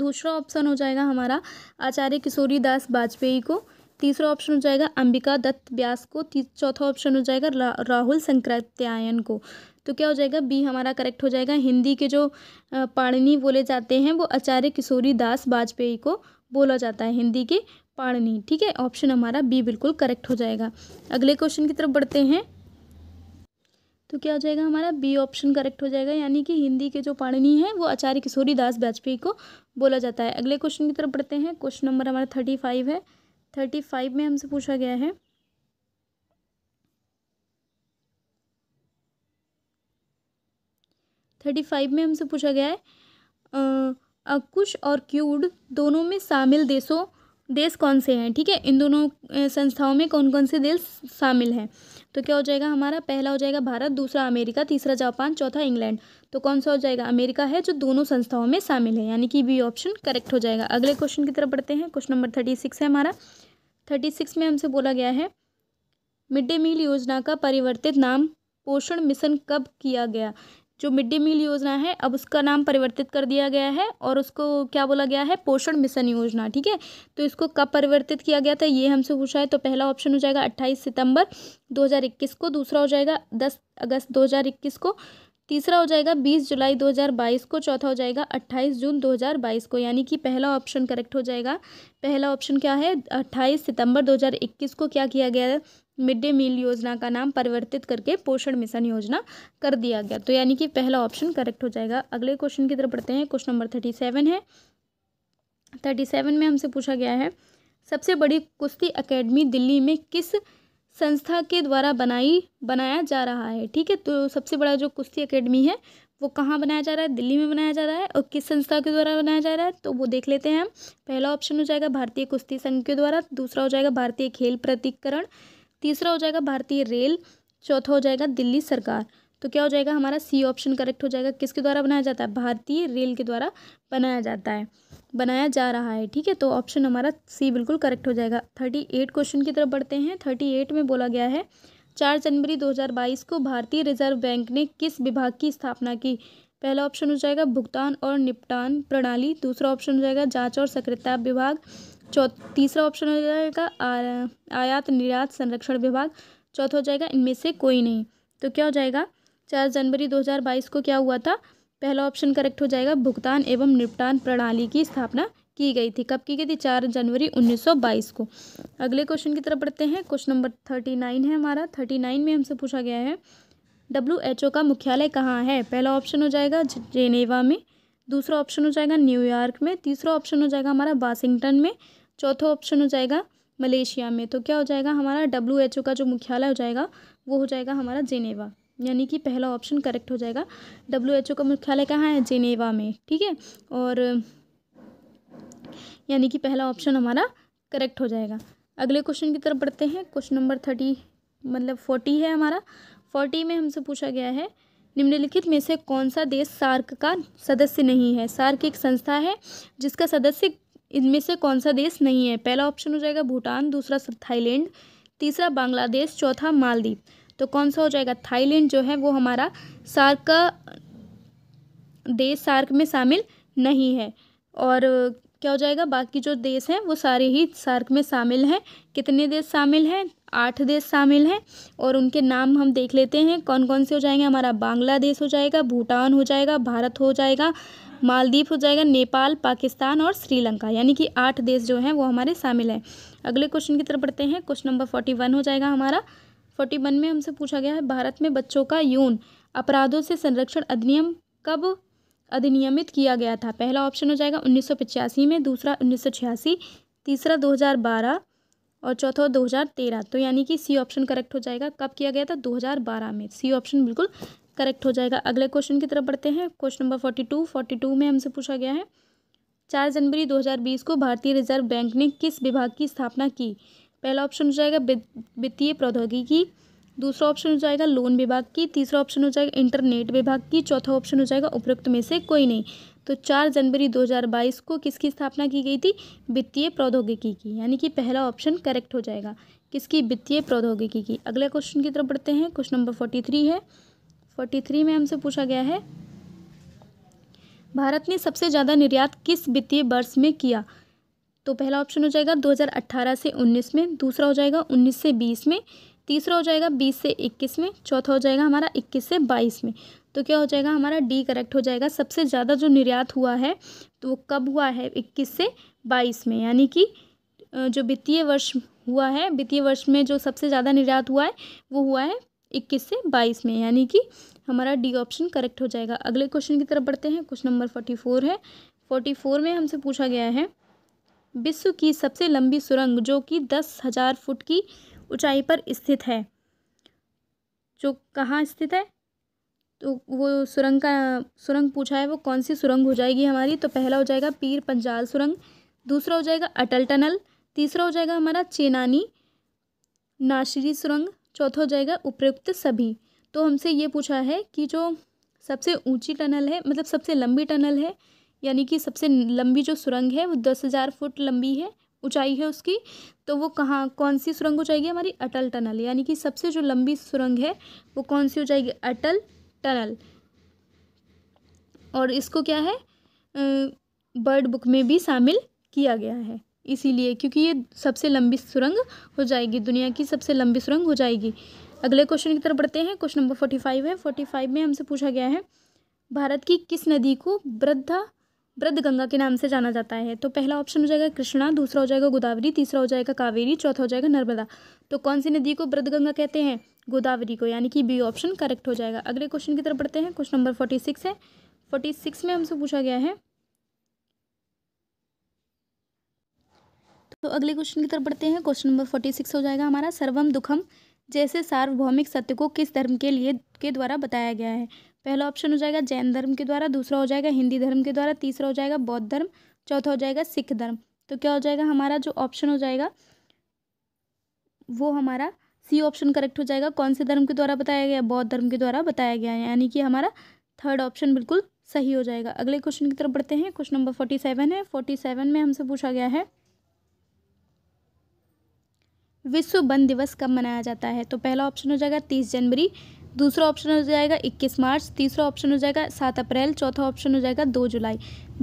दूसरा ऑप्शन हो जाएगा हमारा आचार्य किशोरी दास वाजपेयी को तीसरा ऑप्शन हो जाएगा अंबिका दत्त व्यास को चौथा ऑप्शन हो जाएगा रा, राहुल संक्रत्यायन को तो क्या हो जाएगा बी हमारा करेक्ट हो जाएगा हिंदी के जो पाणनी बोले जाते हैं वो आचार्य किशोरी दास वाजपेयी को बोला जाता है हिंदी के पाणनी ठीक है ऑप्शन हमारा बी बिल्कुल करेक्ट हो जाएगा अगले क्वेश्चन की तरफ बढ़ते हैं तो क्या हो जाएगा हमारा बी ऑप्शन करेक्ट हो जाएगा यानी कि हिंदी के जो पाणनी है वो आचार्य किशोरी दास वाजपेयी को बोला जाता है अगले क्वेश्चन की तरफ पढ़ते हैं क्वेश्चन नंबर हमारा थर्टी फाइव है थर्टी फाइव में हमसे पूछा गया है थर्टी फाइव में हमसे पूछा गया है अकुश और क्यूड दोनों में शामिल देशों देश कौन से हैं ठीक है इन दोनों संस्थाओं में कौन कौन से देश शामिल हैं तो क्या हो जाएगा हमारा पहला हो जाएगा भारत दूसरा अमेरिका तीसरा जापान चौथा इंग्लैंड तो कौन सा हो जाएगा अमेरिका है जो दोनों संस्थाओं में शामिल है यानी कि बी ऑप्शन करेक्ट हो जाएगा अगले क्वेश्चन की तरफ बढ़ते हैं क्वेश्चन नंबर थर्टी सिक्स है हमारा थर्टी सिक्स में हमसे बोला गया है मिड डे मील योजना का परिवर्तित नाम पोषण मिशन कब किया गया जो मिड डे मील योजना है अब उसका नाम परिवर्तित कर दिया गया है और उसको क्या बोला गया है पोषण मिशन योजना ठीक है तो इसको कब परिवर्तित किया गया था ये हमसे पूछा है तो पहला ऑप्शन हो जाएगा अट्ठाईस सितंबर 2021 को दूसरा हो जाएगा 10 अगस्त 2021 को तीसरा हो जाएगा 20 जुलाई 2022 को चौथा हो जाएगा 28 जून 2022 को यानी कि पहला ऑप्शन करेक्ट हो जाएगा पहला ऑप्शन क्या है 28 सितंबर 2021 को क्या किया गया है मिड डे मील योजना का नाम परिवर्तित करके पोषण मिशन योजना कर दिया गया तो यानी कि पहला ऑप्शन करेक्ट हो जाएगा अगले क्वेश्चन की तरफ पढ़ते हैं क्वेश्चन नंबर थर्टी सेवन है थर्टी सेवन में हमसे पूछा गया है सबसे बड़ी कुश्ती अकेडमी दिल्ली में किस संस्था के द्वारा बनाई बनाया जा रहा है ठीक है तो सबसे बड़ा जो कुश्ती अकेडमी है वो कहाँ बनाया जा रहा है दिल्ली में बनाया जा रहा है और किस संस्था के द्वारा बनाया जा रहा है तो वो देख लेते हैं हम पहला ऑप्शन हो जाएगा भारतीय कुश्ती संघ के द्वारा दूसरा हो जाएगा भारतीय खेल प्रतिकरण तीसरा हो जाएगा भारतीय रेल चौथा हो जाएगा दिल्ली सरकार तो क्या हो जाएगा हमारा सी ऑप्शन करेक्ट हो जाएगा किसके द्वारा बनाया जाता है भारतीय रेल के द्वारा बनाया जाता है बनाया जा रहा है ठीक है तो ऑप्शन हमारा सी बिल्कुल करेक्ट हो जाएगा थर्टी एट क्वेश्चन की तरफ बढ़ते हैं थर्टी एट में बोला गया है चार जनवरी दो हज़ार बाईस को भारतीय रिजर्व बैंक ने किस विभाग की स्थापना की पहला ऑप्शन हो जाएगा भुगतान और निपटान प्रणाली दूसरा ऑप्शन हो जाएगा जाँच और सक्रियता विभाग चौथ तीसरा ऑप्शन हो जाएगा आयात निर्यात संरक्षण विभाग चौथा हो जाएगा इनमें से कोई नहीं तो क्या हो जाएगा चार जनवरी 2022 को क्या हुआ था पहला ऑप्शन करेक्ट हो जाएगा भुगतान एवं निपटान प्रणाली की स्थापना की गई थी कब की गई थी चार जनवरी 1922 को अगले क्वेश्चन की तरफ बढ़ते हैं क्वेश्चन नंबर थर्टी नाइन है हमारा थर्टी नाइन में हमसे पूछा गया है डब्ल्यू एच ओ का मुख्यालय कहाँ है पहला ऑप्शन हो जाएगा जेनेवा में दूसरा ऑप्शन हो जाएगा न्यूयॉर्क में तीसरा ऑप्शन हो जाएगा हमारा वाशिंगटन में चौथा ऑप्शन हो जाएगा मलेशिया में तो क्या हो जाएगा हमारा डब्ल्यू एच ओ का जो मुख्यालय हो जाएगा वो हो जाएगा हमारा जेनेवा यानी कि पहला ऑप्शन करेक्ट हो जाएगा डब्ल्यू एच ओ का मुख्यालय कहाँ है जेनेवा में ठीक है और यानी कि पहला ऑप्शन हमारा करेक्ट हो जाएगा अगले क्वेश्चन की तरफ बढ़ते हैं क्वेश्चन नंबर थर्टी मतलब फोर्टी है हमारा फोर्टी में हमसे पूछा गया है निम्नलिखित में से कौन सा देश सार्क का सदस्य नहीं है सार्क एक संस्था है जिसका सदस्य इनमें से कौन सा देश नहीं है पहला ऑप्शन हो जाएगा भूटान दूसरा थाईलैंड तीसरा बांग्लादेश चौथा मालदीव तो कौन सा हो जाएगा थाईलैंड जो है वो हमारा सार्क का देश सार्क में शामिल नहीं है और क्या हो जाएगा बाकी जो देश हैं वो सारे ही सार्क में शामिल हैं कितने देश शामिल हैं आठ देश शामिल हैं और उनके नाम हम देख लेते हैं कौन कौन से हो जाएंगे हमारा बांग्लादेश हो जाएगा भूटान हो जाएगा भारत हो जाएगा मालदीव हो जाएगा नेपाल पाकिस्तान और श्रीलंका यानी कि आठ देश जो हैं वो हमारे शामिल हैं अगले क्वेश्चन की तरफ बढ़ते हैं क्वेश्चन नंबर फोर्टी वन हो जाएगा हमारा फोर्टी वन में हमसे पूछा गया है भारत में बच्चों का यौन अपराधों से संरक्षण अधिनियम कब अधिनियमित किया गया था पहला ऑप्शन हो जाएगा उन्नीस में दूसरा उन्नीस तीसरा बारह और चौथा 2013 तो यानी कि सी ऑप्शन करेक्ट हो जाएगा कब किया गया था 2012 में सी ऑप्शन बिल्कुल करेक्ट हो जाएगा अगले क्वेश्चन की तरफ बढ़ते हैं question number forty two forty two में हमसे पूछा गया है चार जनवरी 2020 को भारतीय रिजर्व बैंक ने किस विभाग की स्थापना की पहला ऑप्शन हो जाएगा वित्तीय प्रौद्योगिकी दूसरा ऑप्शन हो जाएगा लोन विभाग की तीसरा ऑप्शन हो जाएगा इंटरनेट विभाग की चौथा ऑप्शन हो जाएगा उपरोक्त में से कोई नहीं तो चार जनवरी 2022 को किसकी स्थापना की गई थी वित्तीय प्रौद्योगिकी की यानी कि पहला ऑप्शन करेक्ट हो जाएगा किसकी वित्तीय प्रौद्योगिकी की अगले क्वेश्चन की तरफ बढ़ते हैं क्वेश्चन नंबर फोर्टी थ्री है फोर्टी थ्री में हमसे पूछा गया है भारत ने सबसे ज़्यादा निर्यात किस वित्तीय वर्ष में किया तो पहला ऑप्शन हो जाएगा 2018 से 19 में दूसरा हो जाएगा 19 से 20 में तीसरा हो जाएगा 20 से 21 में चौथा हो जाएगा हमारा 21 से 22 में तो क्या हो जाएगा हमारा डी करेक्ट हो जाएगा सबसे ज़्यादा जो निर्यात हुआ है तो वो कब हुआ है इक्कीस से बाईस में यानी कि जो वित्तीय वर्ष हुआ है वित्तीय वर्ष में जो सबसे ज़्यादा निर्यात हुआ है वो हुआ है इक्कीस से बाईस में यानी कि हमारा डी ऑप्शन करेक्ट हो जाएगा अगले क्वेश्चन की तरफ बढ़ते हैं क्वेश्चन नंबर फोर्टी फोर है फोर्टी फोर में हमसे पूछा गया है विश्व की सबसे लंबी सुरंग जो कि दस हज़ार फुट की ऊंचाई पर स्थित है जो कहाँ स्थित है तो वो सुरंग का सुरंग पूछा है वो कौन सी सुरंग हो जाएगी हमारी तो पहला हो जाएगा पीर पंजाल सुरंग दूसरा हो जाएगा अटल टनल तीसरा हो जाएगा हमारा चेनानी नाशरी सुरंग चौथा हो जाएगा उपयुक्त सभी तो हमसे ये पूछा है कि जो सबसे ऊंची टनल है मतलब सबसे लंबी टनल है यानी कि सबसे लंबी जो सुरंग है वो दस हज़ार फुट लंबी है ऊंचाई है उसकी तो वो कहाँ कौन सी सुरंग हो जाएगी हमारी अटल टनल यानी कि सबसे जो लंबी सुरंग है वो कौन सी हो जाएगी अटल टनल और इसको क्या है बर्ड बुक में भी शामिल किया गया है इसीलिए क्योंकि ये सबसे लंबी सुरंग हो जाएगी दुनिया की सबसे लंबी सुरंग हो जाएगी अगले क्वेश्चन की तरफ बढ़ते हैं क्वेश्चन नंबर फोर्टी फाइव है फोर्टी फाइव में हमसे पूछा गया है भारत की किस नदी को वृद्धा वृद्ध गंगा के नाम से जाना जाता है तो पहला ऑप्शन हो जाएगा कृष्णा दूसरा हो जाएगा गोदावरी तीसरा हो जाएगा कावेरी चौथा हो जाएगा नर्मदा तो कौन सी नदी को वृद्ध गंगा कहते हैं गोदावरी को यानी कि बी ऑप्शन करेक्ट हो जाएगा अगले क्वेश्चन की तरफ बढ़ते हैं क्वेश्चन नंबर फोर्टी सिक्स है फोर्टी सिक्स में हमसे पूछा गया है तो अगले क्वेश्चन की तरफ बढ़ते हैं क्वेश्चन नंबर फोर्टी सिक्स हो जाएगा हमारा सर्वम दुखम जैसे सार्वभौमिक सत्य को किस धर्म के लिए के द्वारा बताया गया है पहला ऑप्शन हो जाएगा जैन धर्म के द्वारा दूसरा हो जाएगा हिंदी धर्म के द्वारा तीसरा हो जाएगा बौद्ध धर्म चौथा हो जाएगा सिख धर्म तो क्या हो जाएगा हमारा जो ऑप्शन हो जाएगा वो हमारा सी ऑप्शन करेक्ट हो जाएगा कौन से धर्म के द्वारा बताया गया बौद्ध धर्म के द्वारा बताया गया यानी कि हमारा थर्ड ऑप्शन बिल्कुल सही हो जाएगा अगले क्वेश्चन की तरफ बढ़ते हैं क्वेश्चन नंबर फोर्टी सेवन है फोर्टी सेवन में हमसे पूछा गया है विश्व वन दिवस कब मनाया जाता है तो पहला ऑप्शन हो जाएगा तीस जनवरी दूसरा ऑप्शन हो जाएगा इक्कीस मार्च तीसरा ऑप्शन हो जाएगा सात अप्रैल चौथा ऑप्शन हो जाएगा दो जुलाई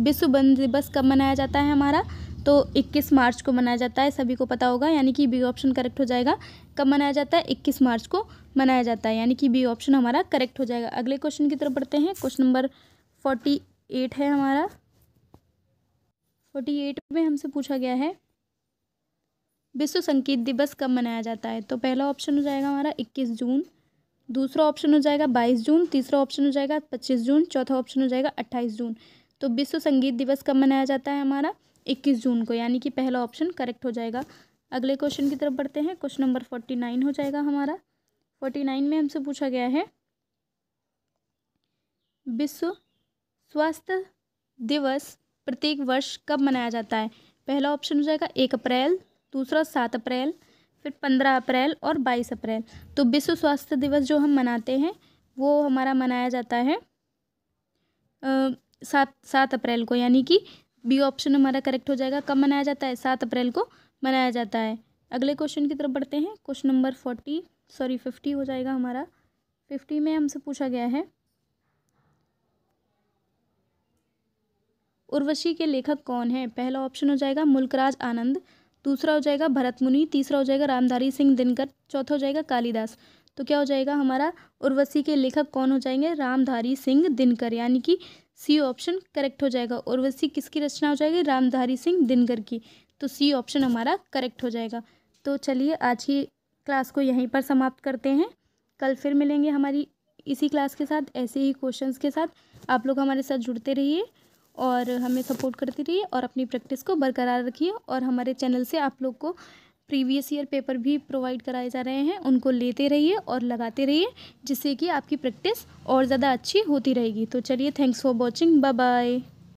विश्व वन दिवस कब मनाया जाता है हमारा तो 21 मार्च को मनाया जाता है सभी को पता होगा यानी कि बी ऑप्शन करेक्ट हो जाएगा कब मनाया जाता है 21 मार्च को मनाया जाता है यानी कि बी ऑप्शन हमारा करेक्ट हो जाएगा अगले क्वेश्चन की तरफ बढ़ते हैं क्वेश्चन नंबर फोर्टी एट है हमारा फोर्टी एट में हमसे पूछा गया है विश्व संगीत दिवस कब मनाया जाता है तो पहला ऑप्शन हो जाएगा हमारा इक्कीस जून दूसरा ऑप्शन हो जाएगा बाईस जून तीसरा ऑप्शन हो जाएगा पच्चीस जून चौथा ऑप्शन हो जाएगा अट्ठाईस जून तो विश्व संगीत दिवस कब मनाया जाता है हमारा इक्कीस जून को यानी कि पहला ऑप्शन करेक्ट हो जाएगा अगले क्वेश्चन की तरफ बढ़ते हैं क्वेश्चन नंबर फोर्टी नाइन हो जाएगा हमारा फोर्टी नाइन में हमसे पूछा गया है विश्व स्वास्थ्य दिवस प्रत्येक वर्ष कब मनाया जाता है पहला ऑप्शन हो जाएगा एक अप्रैल दूसरा सात अप्रैल फिर पंद्रह अप्रैल और बाईस अप्रैल तो विश्व स्वास्थ्य दिवस जो हम मनाते हैं वो हमारा मनाया जाता है सात सात अप्रैल को यानी कि बी ऑप्शन हमारा करेक्ट हो जाएगा कब मनाया जाता है सात अप्रैल को मनाया जाता है अगले क्वेश्चन की तरफ बढ़ते हैं question number forty sorry fifty हो जाएगा हमारा फिफ्टी में हमसे पूछा गया है उर्वशी के लेखक कौन है पहला ऑप्शन हो जाएगा मुल्कराज आनंद दूसरा हो जाएगा भरत मुनि तीसरा हो जाएगा रामधारी सिंह दिनकर चौथा हो जाएगा कालिदास तो क्या हो जाएगा हमारा उर्वशी के लेखक कौन हो जाएंगे रामधारी सिंह दिनकर यानी कि सी ऑप्शन करेक्ट हो जाएगा उर्वशी किसकी रचना हो जाएगी रामधारी सिंह दिनकर की तो सी ऑप्शन हमारा करेक्ट हो जाएगा तो चलिए आज की क्लास को यहीं पर समाप्त करते हैं कल फिर मिलेंगे हमारी इसी क्लास के साथ ऐसे ही क्वेश्चंस के साथ आप लोग हमारे साथ जुड़ते रहिए और हमें सपोर्ट करते रहिए और अपनी प्रैक्टिस को बरकरार रखिए और हमारे चैनल से आप लोग को प्रीवियस ईयर पेपर भी प्रोवाइड कराए जा रहे हैं उनको लेते रहिए और लगाते रहिए जिससे कि आपकी प्रैक्टिस और ज़्यादा अच्छी होती रहेगी तो चलिए thanks for watching bye bye